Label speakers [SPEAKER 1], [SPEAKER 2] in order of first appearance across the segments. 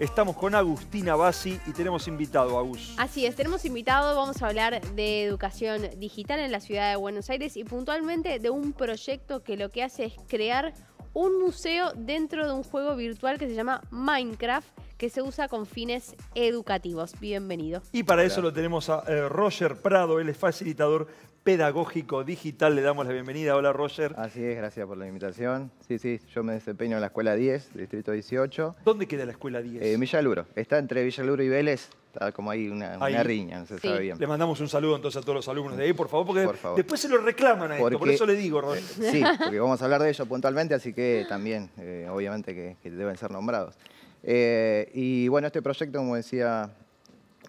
[SPEAKER 1] Estamos con Agustina Bassi y tenemos invitado, Agus.
[SPEAKER 2] Así es, tenemos invitado, vamos a hablar de educación digital en la ciudad de Buenos Aires y puntualmente de un proyecto que lo que hace es crear un museo dentro de un juego virtual que se llama Minecraft que se usa con fines educativos. Bienvenido. Y para eso
[SPEAKER 1] lo tenemos a eh, Roger Prado, él es facilitador pedagógico digital. Le damos la bienvenida. Hola, Roger.
[SPEAKER 2] Así es, gracias por la invitación. Sí, sí, yo me desempeño en la Escuela 10, Distrito 18. ¿Dónde queda la Escuela 10? Eh, Villaluro. Está entre Villaluro y Vélez. Está como ahí una, riña, no se sabe bien. Le
[SPEAKER 1] mandamos un saludo entonces a todos los alumnos de ahí, por favor, porque después se lo reclaman a esto, por eso le digo, Roger. Eh, sí, porque
[SPEAKER 2] vamos a hablar de ello puntualmente, así que también, eh, obviamente, que deben ser nombrados. Eh, y bueno, este proyecto, como decía,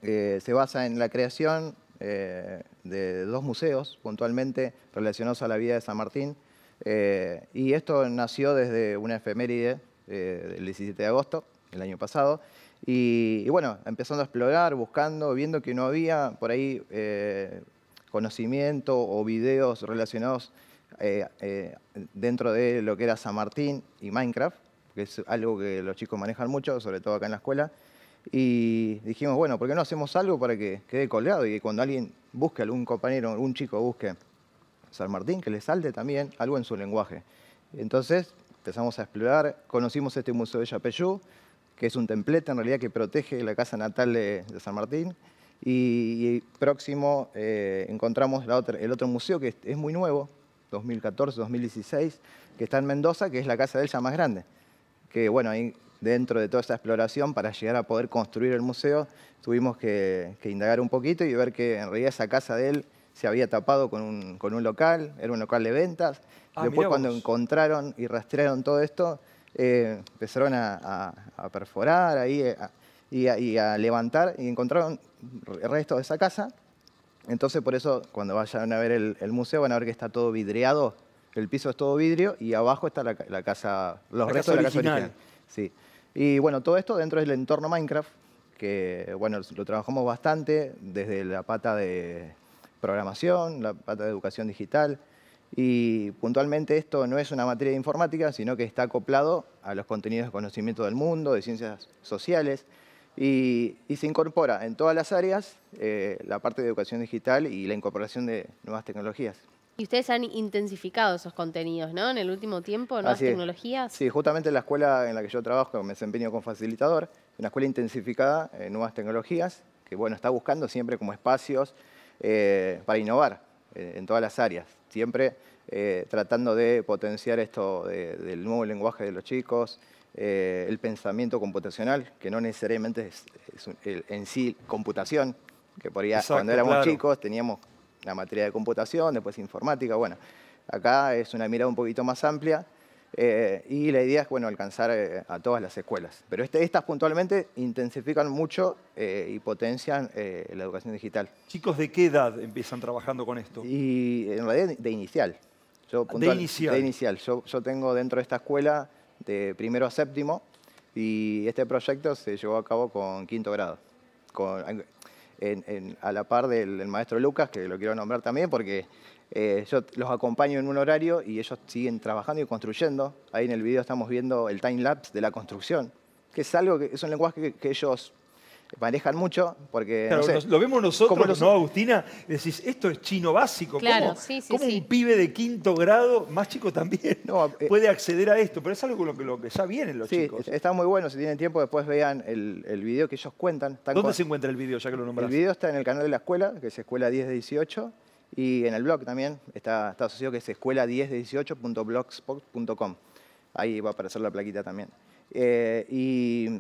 [SPEAKER 2] eh, se basa en la creación eh, de dos museos puntualmente relacionados a la vida de San Martín. y esto nació desde una efeméride del 17 de agosto el año pasado. Y, y, bueno, empezando a explorar, buscando, viendo que no había por ahí conocimiento o videos relacionados dentro de lo que era San Martín y Minecraft que es algo que los chicos manejan mucho, sobre todo acá en la escuela. Y dijimos, bueno, ¿por qué no hacemos algo para que quede colgado y que cuando alguien busque, algún compañero, algún chico busque San Martín, que le salte también algo en su lenguaje? Entonces empezamos a explorar, conocimos este Museo de Yapeyú, que es un templete en realidad que protege la casa natal de, San Martín. Y, próximo eh, encontramos la otra, el otro museo que es, es muy nuevo, 2014-2016, que está en Mendoza, que es la casa de ella más grande que bueno, ahí dentro de toda esta exploración, para llegar a poder construir el museo, tuvimos que, indagar un poquito y ver que en realidad esa casa de él se había tapado con un, local, era un local de ventas. Ah, después cuando encontraron y rastrearon todo esto, eh, empezaron a, perforar ahí eh, y, a, levantar y encontraron restos de esa casa. Entonces por eso cuando vayan a ver el, el museo van a ver que está todo vidriado el piso es todo vidrio y abajo está la, casa, los restos de la casa original. Sí. Y bueno, todo esto dentro del entorno Minecraft, que bueno, lo trabajamos bastante desde la pata de programación, la pata de educación digital, y puntualmente esto no es una materia de informática, sino que está acoplado a los contenidos de conocimiento del mundo, de ciencias sociales, y, se incorpora en todas las áreas eh, la parte de educación digital y la incorporación de nuevas tecnologías. Y ustedes han intensificado esos contenidos, ¿no? En el último tiempo, nuevas tecnologías. Sí, justamente la escuela en la que yo trabajo, me desempeño como facilitador, una escuela intensificada en nuevas tecnologías, que bueno, está buscando siempre como espacios eh, para innovar eh, en todas las áreas, siempre eh, tratando de potenciar esto del nuevo lenguaje de los chicos, el pensamiento computacional, que no necesariamente es, en sí computación, que por cuando éramos chicos teníamos la materia de computación, después informática, bueno. Acá es una mirada un poquito más amplia eh, y la idea es bueno, alcanzar eh, a todas las escuelas. Pero este, estas puntualmente intensifican mucho eh, y potencian la educación digital. ¿Chicos de qué edad empiezan trabajando con esto? Y en realidad de ah, inicial. de inicial. De inicial. Yo, tengo dentro de esta escuela de primero a séptimo y este proyecto se llevó a cabo con quinto grado. Con, a la par del, maestro Lucas, que lo quiero nombrar también porque eh, yo los acompaño en un horario y ellos siguen trabajando y construyendo. Ahí en el video estamos viendo el time lapse de la construcción, que es algo que es un lenguaje que ellos manejan mucho, porque lo vemos nosotros, ¿no,
[SPEAKER 1] Agustina? Decís, esto es chino básico.
[SPEAKER 2] Claro, un pibe de quinto grado, más chico también,
[SPEAKER 1] no, eh, puede acceder a esto? Pero es algo con lo que, ya vienen los chicos.
[SPEAKER 2] Está muy bueno, si tienen tiempo, después vean el, video que ellos cuentan. ¿Dónde se
[SPEAKER 1] encuentra el video, ya que lo nombraste? El video
[SPEAKER 2] está en el canal de la escuela, que es Escuela 10 de 18, y en el blog también está, asociado, que es escuela1018.blogspot.com. Ahí va a aparecer la plaquita también. Eh, y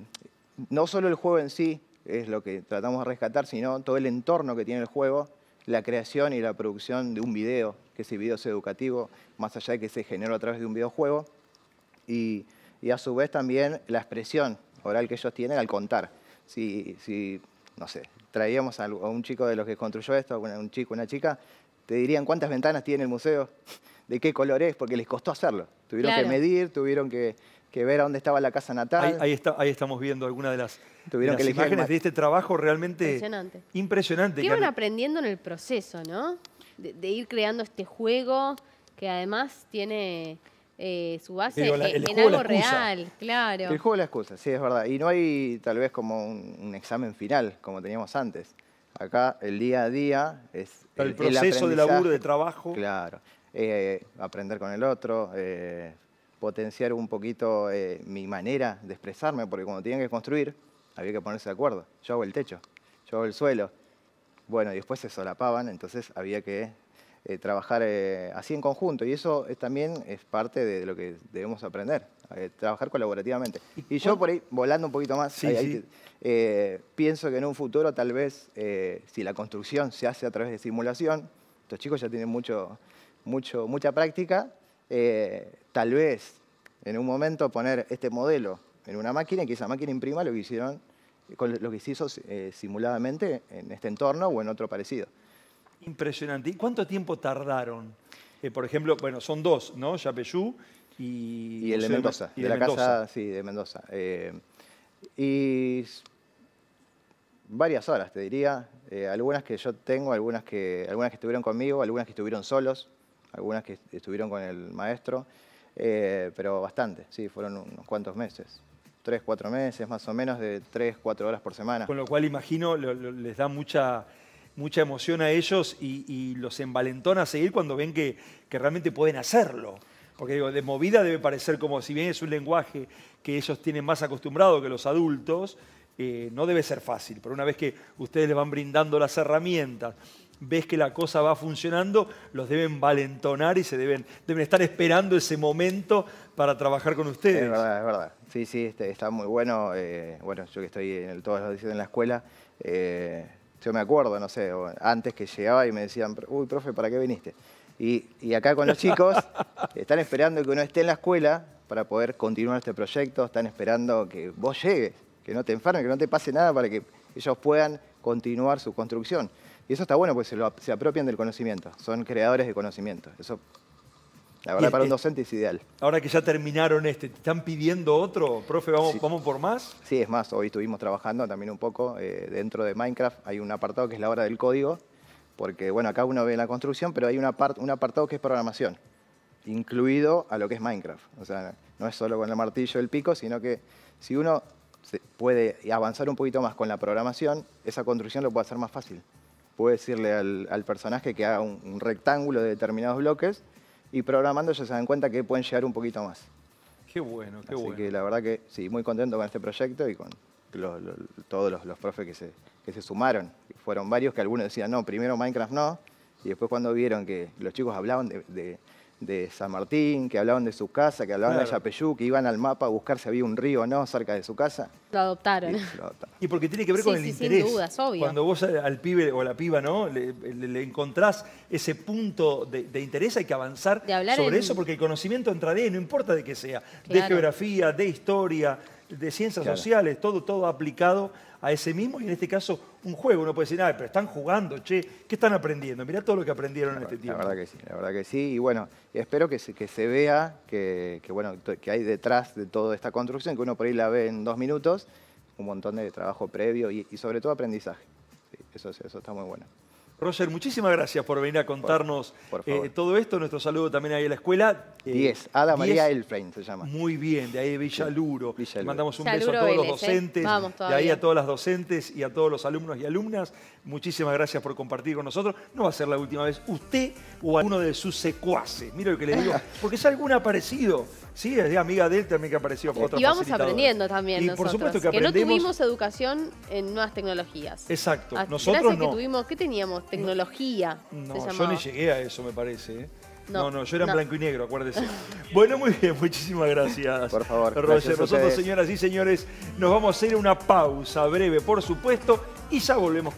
[SPEAKER 2] no solo el juego en sí, es lo que tratamos de rescatar, sino todo el entorno que tiene el juego, la creación y la producción de un video, que ese video es educativo, más allá de que se generó a través de un videojuego, y, a su vez también la expresión oral que ellos tienen al contar. Si, no sé, traíamos a un chico de los que construyó esto, un chico, una chica, te dirían cuántas ventanas tiene el museo, de qué color es, porque les costó hacerlo. Tuvieron que medir, tuvieron que que ver a dónde estaba la casa natal.
[SPEAKER 1] Ahí, estamos viendo algunas de las, Tuvieron las imágenes de este trabajo realmente impresionante. van
[SPEAKER 2] aprendiendo en el proceso, no? De, ir creando este juego que además tiene eh, su base en, algo real, claro. El juego de las cosas, sí, es verdad. Y no hay tal vez como un, examen final, como teníamos antes. Acá el día a día es... El, proceso de laburo, de trabajo. Claro. Eh, aprender con el otro, eh, potenciar un poquito eh, mi manera de expresarme, porque cuando tenían que construir, había que ponerse de acuerdo. Yo hago el techo, yo hago el suelo. Bueno, y después se solapaban, entonces había que eh, trabajar eh, así en conjunto. Y eso también es parte de lo que debemos aprender, trabajar colaborativamente. Y, yo por ahí, volando un poquito más, pienso que en un futuro tal vez, si la construcción se hace a través de simulación, estos chicos ya tienen mucho, mucho, mucha práctica, tal vez en un momento poner este modelo en una máquina y que esa máquina imprima lo que hicieron con lo que se hizo eh, simuladamente en este entorno o en otro parecido.
[SPEAKER 1] Impresionante. ¿Y cuánto tiempo tardaron? Eh, por ejemplo, bueno, son dos, ¿no?
[SPEAKER 2] Yapeyú y... Y el de Mendoza, de, la casa, sí, de Mendoza. Eh, y varias horas, te diría. algunas que yo tengo, algunas que, algunas que estuvieron conmigo, algunas que estuvieron solos, algunas que estuvieron con el maestro. Eh, pero bastante, sí, fueron unos cuantos meses. Tres, cuatro meses más o menos, de tres, cuatro horas por semana. Con
[SPEAKER 1] lo cual, imagino, les da mucha, mucha emoción a ellos y, los envalentona a seguir cuando ven que, que realmente pueden hacerlo. Porque digo, de movida debe parecer como si bien es un lenguaje que ellos tienen más acostumbrado que los adultos, eh, no debe ser fácil, pero una vez que ustedes les van brindando las herramientas ves que la cosa va funcionando, los deben valentonar y se deben, deben estar esperando
[SPEAKER 2] ese momento para trabajar con ustedes. Es verdad, es verdad. Sí, sí, este, está muy bueno. Eh, bueno, yo que estoy en todas todos los días en la escuela, eh, yo me acuerdo, no sé, antes que llegaba y me decían, uy, profe, ¿para qué viniste? Y, y acá con los chicos están esperando que uno esté en la escuela para poder continuar este proyecto, están esperando que vos llegues, que no te enfermes, que no te pase nada para que ellos puedan continuar su construcción. Y eso está bueno porque se, apropian del conocimiento, son creadores de conocimiento. Eso, la verdad, para un docente es ideal.
[SPEAKER 1] Ahora que ya terminaron este, ¿te están pidiendo otro? Profe, ¿vamos,
[SPEAKER 2] por más? Sí, es más, hoy estuvimos trabajando también un poco eh, dentro de Minecraft. Hay un apartado que es la hora del código, porque bueno, acá uno ve la construcción, pero hay una un apartado que es programación, incluido a lo que es Minecraft. O sea, no es solo con el martillo y el pico, sino que si uno puede avanzar un poquito más con la programación, esa construcción lo puede hacer más fácil. Puede decirle al, personaje que haga un, rectángulo de determinados bloques y programando ya se dan cuenta que pueden llegar un poquito más.
[SPEAKER 1] Qué bueno, qué bueno. Así
[SPEAKER 2] que la verdad que sí, muy contento con este proyecto y con todos los, profes que se, que se sumaron. Fueron varios que algunos decían, no, primero Minecraft no, y después cuando vieron que los chicos hablaban de de San Martín, que hablaban de su casa, que hablaban de Yapeyú, que iban al mapa a buscar si había un río o no cerca de su casa. Lo adoptaron.
[SPEAKER 1] Y, porque tiene que ver con el interés. Sin dudas, obvio. Cuando vos al, pibe o a la piba ¿no? le, encontrás ese punto de, interés, hay que avanzar sobre eso, porque el conocimiento entra de, no importa de qué sea, de geografía, de historia, de ciencias sociales, todo, todo aplicado a ese mismo y en este caso un juego. Uno puede decir, nada ah, pero están jugando, che, ¿qué
[SPEAKER 2] están aprendiendo? Mirá todo lo que aprendieron en este tiempo. La verdad que sí, la verdad que sí. Y bueno, espero que se, que se vea que, que, bueno, que hay detrás de toda esta construcción, que uno por ahí la ve en dos minutos, un montón de trabajo previo y, sobre todo aprendizaje. eso, eso está muy bueno. Roger,
[SPEAKER 1] muchísimas gracias por venir a contarnos eh, todo esto. Nuestro saludo también ahí a la escuela. 10,
[SPEAKER 2] eh, Ada María Elfrain se llama.
[SPEAKER 1] Muy bien, de ahí de Villaluro. Mandamos un beso a todos los docentes, de ahí a todas las docentes y a todos los alumnos y alumnas. Muchísimas gracias por compartir con nosotros. No va a ser la última vez usted o alguno de sus secuaces. Mira lo que le digo, porque es algún aparecido Sí, es amiga de él también que apareció. y vamos aprendiendo
[SPEAKER 2] también nosotros, por supuesto que, no tuvimos educación en nuevas tecnologías.
[SPEAKER 1] Exacto. nosotros no.
[SPEAKER 2] que ¿qué teníamos? Tecnología. No, yo ni
[SPEAKER 1] llegué a eso, me parece. ¿eh?
[SPEAKER 2] No, no, yo era blanco
[SPEAKER 1] y negro, acuérdese. bueno, muy bien, muchísimas gracias. Por favor. Roger, nosotros, señoras y señores, nos vamos a hacer una pausa breve, por supuesto, y ya volvemos.